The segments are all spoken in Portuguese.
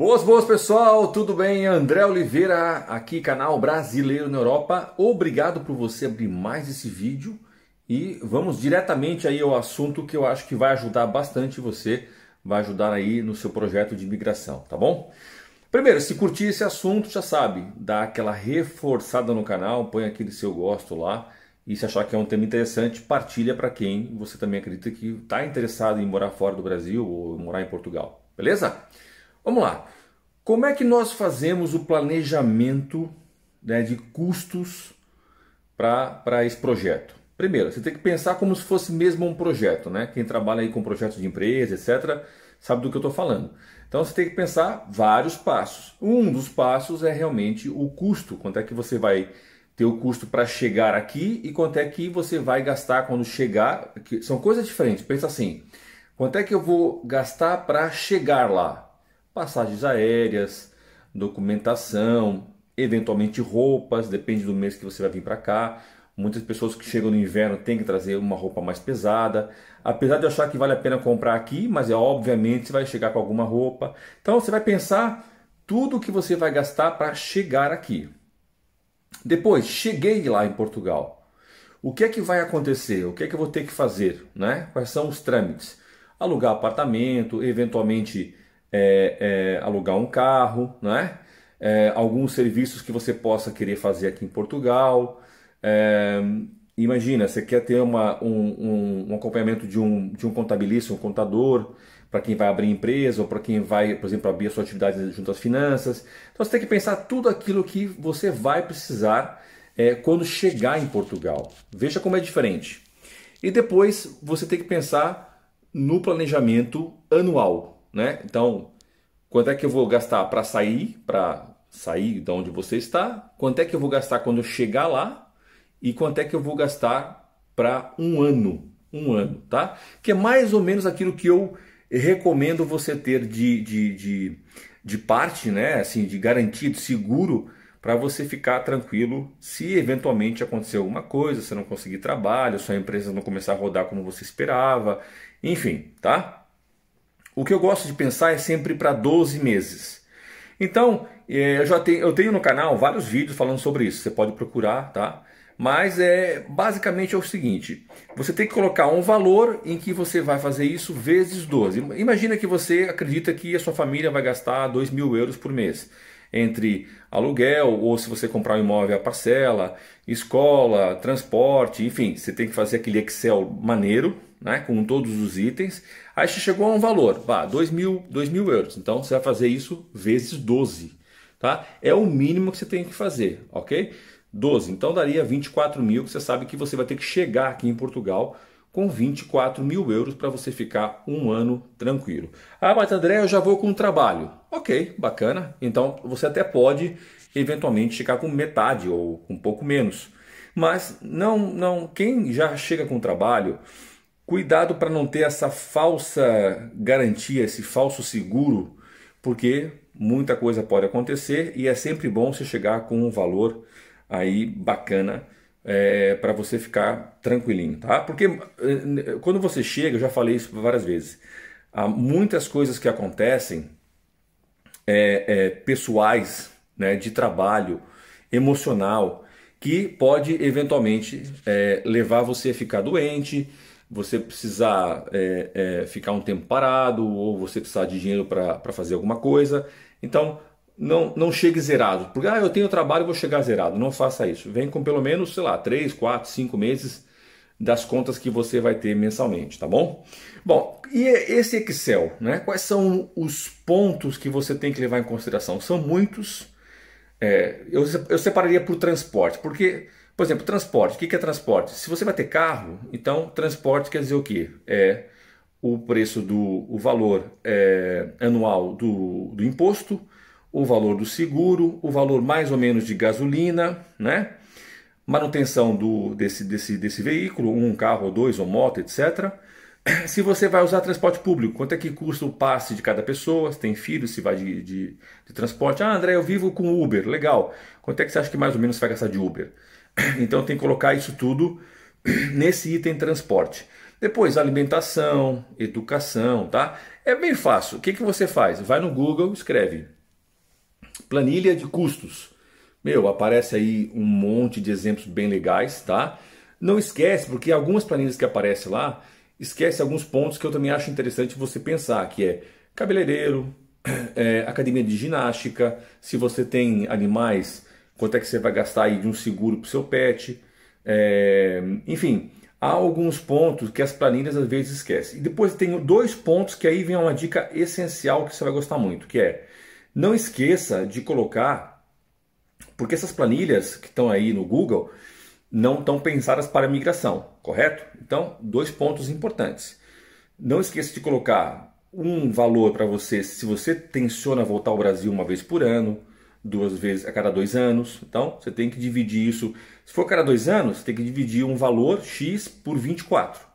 Boas, boas pessoal, tudo bem? André Oliveira aqui, canal Brasileiro na Europa. Obrigado por você abrir mais esse vídeo e vamos diretamente aí ao assunto que eu acho que vai ajudar bastante você, vai ajudar aí no seu projeto de imigração, tá bom? Primeiro, se curtir esse assunto, já sabe, dá aquela reforçada no canal, põe aquele seu gosto lá e se achar que é um tema interessante, partilha para quem você também acredita que está interessado em morar fora do Brasil ou morar em Portugal, beleza? Beleza? Vamos lá. Como é que nós fazemos o planejamento né, de custos para esse projeto? Primeiro, você tem que pensar como se fosse mesmo um projeto, né? Quem trabalha aí com projetos de empresa, etc., sabe do que eu estou falando. Então você tem que pensar vários passos. Um dos passos é realmente o custo. Quanto é que você vai ter o custo para chegar aqui e quanto é que você vai gastar quando chegar. São coisas diferentes. Pensa assim: quanto é que eu vou gastar para chegar lá? passagens aéreas, documentação, eventualmente roupas, depende do mês que você vai vir para cá. Muitas pessoas que chegam no inverno têm que trazer uma roupa mais pesada. Apesar de eu achar que vale a pena comprar aqui, mas é obviamente você vai chegar com alguma roupa. Então você vai pensar tudo o que você vai gastar para chegar aqui. Depois, cheguei lá em Portugal. O que é que vai acontecer? O que é que eu vou ter que fazer? Né? Quais são os trâmites? Alugar apartamento, eventualmente é, é, alugar um carro, né? é? alguns serviços que você possa querer fazer aqui em Portugal. É, imagina, você quer ter uma, um, um, um, acompanhamento de um, de um contabilista, um contador, para quem vai abrir empresa ou para quem vai, por exemplo, abrir a sua atividade junto às finanças. Então você tem que pensar tudo aquilo que você vai precisar é, quando chegar em Portugal. Veja como é diferente. E depois você tem que pensar no planejamento anual né? Então, quanto é que eu vou gastar para sair, para sair de onde você está? Quanto é que eu vou gastar quando eu chegar lá? E quanto é que eu vou gastar para um ano? Um ano, tá? Que é mais ou menos aquilo que eu recomendo você ter de, de, de, de parte, né? Assim, de garantido, seguro, para você ficar tranquilo se eventualmente acontecer alguma coisa, você não conseguir trabalho, sua empresa não começar a rodar como você esperava, enfim, tá? O que eu gosto de pensar é sempre para 12 meses. Então, é, eu já tenho, eu tenho no canal vários vídeos falando sobre isso. Você pode procurar, tá? Mas é basicamente é o seguinte: você tem que colocar um valor em que você vai fazer isso vezes 12. Imagina que você acredita que a sua família vai gastar 2 mil euros por mês entre aluguel ou se você comprar um imóvel a parcela, escola, transporte, enfim, você tem que fazer aquele Excel maneiro, né, com todos os itens, aí você chegou a um valor, pá, 2 mil, mil euros. Então você vai fazer isso vezes 12, tá? É o mínimo que você tem que fazer, ok? 12, então daria 24 mil, que você sabe que você vai ter que chegar aqui em Portugal com 24 mil euros para você ficar um ano tranquilo. Ah, mas André, eu já vou com trabalho. Ok, bacana. Então você até pode eventualmente chegar com metade ou um pouco menos. Mas não, não, quem já chega com trabalho Cuidado para não ter essa falsa garantia, esse falso seguro, porque muita coisa pode acontecer e é sempre bom você chegar com um valor aí bacana é, para você ficar tranquilinho, tá? Porque eh, quando você chega, eu já falei isso várias vezes, há muitas coisas que acontecem é, é, pessoais, né, de trabalho, emocional, que pode eventualmente é, levar você a ficar doente você precisar é, é, ficar um tempo parado ou você precisar de dinheiro para fazer alguma coisa. Então, não, não chegue zerado. Porque, ah, eu tenho trabalho, vou chegar zerado. Não faça isso. Vem com pelo menos, sei lá, 3, 4, 5 meses das contas que você vai ter mensalmente, tá bom? Bom, e esse Excel, né? Quais são os pontos que você tem que levar em consideração? São muitos. É, eu, eu separaria por transporte, porque por exemplo, transporte. O que é transporte? Se você vai ter carro, então transporte quer dizer o quê? É o preço do o valor é, anual do, do imposto, o valor do seguro, o valor mais ou menos de gasolina, né? manutenção do, desse, desse, desse veículo, um carro ou dois, ou moto, etc. Se você vai usar transporte público, quanto é que custa o passe de cada pessoa? Se tem filho, se vai de, de, de transporte. Ah, André, eu vivo com Uber, legal. Quanto é que você acha que mais ou menos vai gastar de Uber? Então tem que colocar isso tudo nesse item transporte. Depois alimentação, educação, tá? É bem fácil. O que, que você faz? Vai no Google, escreve planilha de custos. Meu, aparece aí um monte de exemplos bem legais, tá? Não esquece, porque algumas planilhas que aparecem lá, esquece alguns pontos que eu também acho interessante você pensar, que é cabeleireiro, é, academia de ginástica, se você tem animais quanto é que você vai gastar aí de um seguro para o seu pet, é, enfim, há alguns pontos que as planilhas às vezes esquecem. E depois tem dois pontos que aí vem uma dica essencial que você vai gostar muito, que é não esqueça de colocar, porque essas planilhas que estão aí no Google não estão pensadas para migração, correto? Então, dois pontos importantes. Não esqueça de colocar um valor para você se você tenciona voltar ao Brasil uma vez por ano, duas vezes a cada dois anos. Então você tem que dividir isso. Se for a cada dois anos, tem que dividir um valor x por 24.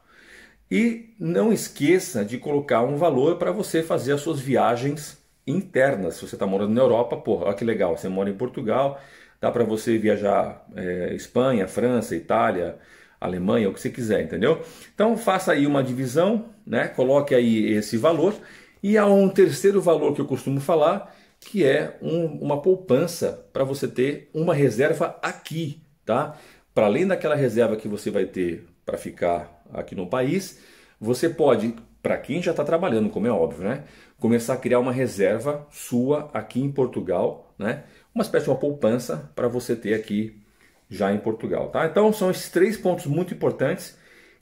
E não esqueça de colocar um valor para você fazer as suas viagens internas. Se você está morando na Europa, porra, olha que legal, você mora em Portugal, dá para você viajar é, Espanha, França, Itália, Alemanha, o que você quiser, entendeu? Então faça aí uma divisão, né? coloque aí esse valor. E há um terceiro valor que eu costumo falar, que é um, uma poupança para você ter uma reserva aqui, tá? Para além daquela reserva que você vai ter para ficar aqui no país, você pode, para quem já está trabalhando, como é óbvio, né? Começar a criar uma reserva sua aqui em Portugal, né? Uma espécie de uma poupança para você ter aqui já em Portugal, tá? Então são esses três pontos muito importantes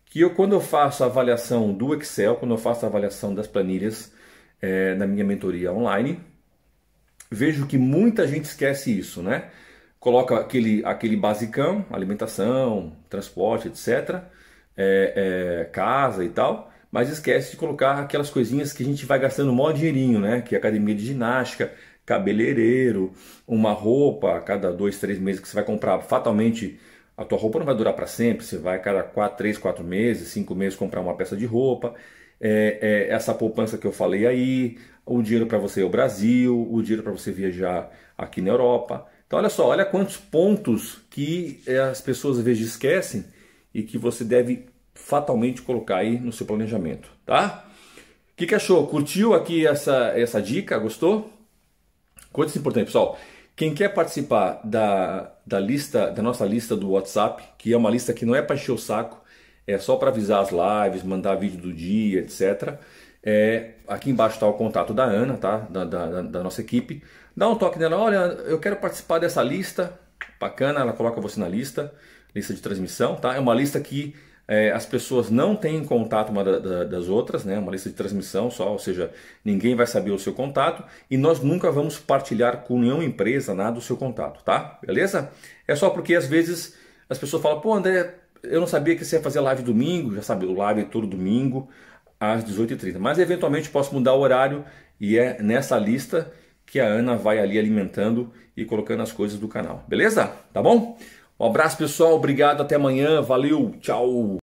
que eu, quando eu faço a avaliação do Excel, quando eu faço a avaliação das planilhas é, na minha mentoria online, vejo que muita gente esquece isso, né? Coloca aquele, aquele basicão, alimentação, transporte, etc., é, é, casa e tal, mas esquece de colocar aquelas coisinhas que a gente vai gastando maior dinheirinho, né? Que é academia de ginástica, cabeleireiro, uma roupa a cada dois, três meses que você vai comprar. Fatalmente, a tua roupa não vai durar para sempre, você vai a cada quatro, três, quatro meses, cinco meses comprar uma peça de roupa é, é, essa poupança que eu falei aí, o dinheiro para você ir ao Brasil, o dinheiro para você viajar aqui na Europa. Então, olha só, olha quantos pontos que é, as pessoas às vezes esquecem e que você deve fatalmente colocar aí no seu planejamento, tá? O que, que achou? Curtiu aqui essa, essa dica? Gostou? Coisa importante, pessoal. Quem quer participar da, da lista, da nossa lista do WhatsApp, que é uma lista que não é para encher o saco, é só para avisar as lives, mandar vídeo do dia, etc. É, aqui embaixo está o contato da Ana, tá? Da, da, da, nossa equipe. Dá um toque nela, olha, eu quero participar dessa lista. Bacana, ela coloca você na lista, lista de transmissão, tá? É uma lista que é, as pessoas não têm contato uma da, da, das outras, né? É uma lista de transmissão só, ou seja, ninguém vai saber o seu contato e nós nunca vamos partilhar com nenhuma empresa nada do seu contato, tá? Beleza? É só porque às vezes as pessoas falam, pô, André, eu não sabia que você ia fazer live domingo, já sabe, o live é todo domingo às 18h30. Mas eventualmente posso mudar o horário e é nessa lista que a Ana vai ali alimentando e colocando as coisas do canal. Beleza? Tá bom? Um abraço pessoal, obrigado, até amanhã, valeu, tchau!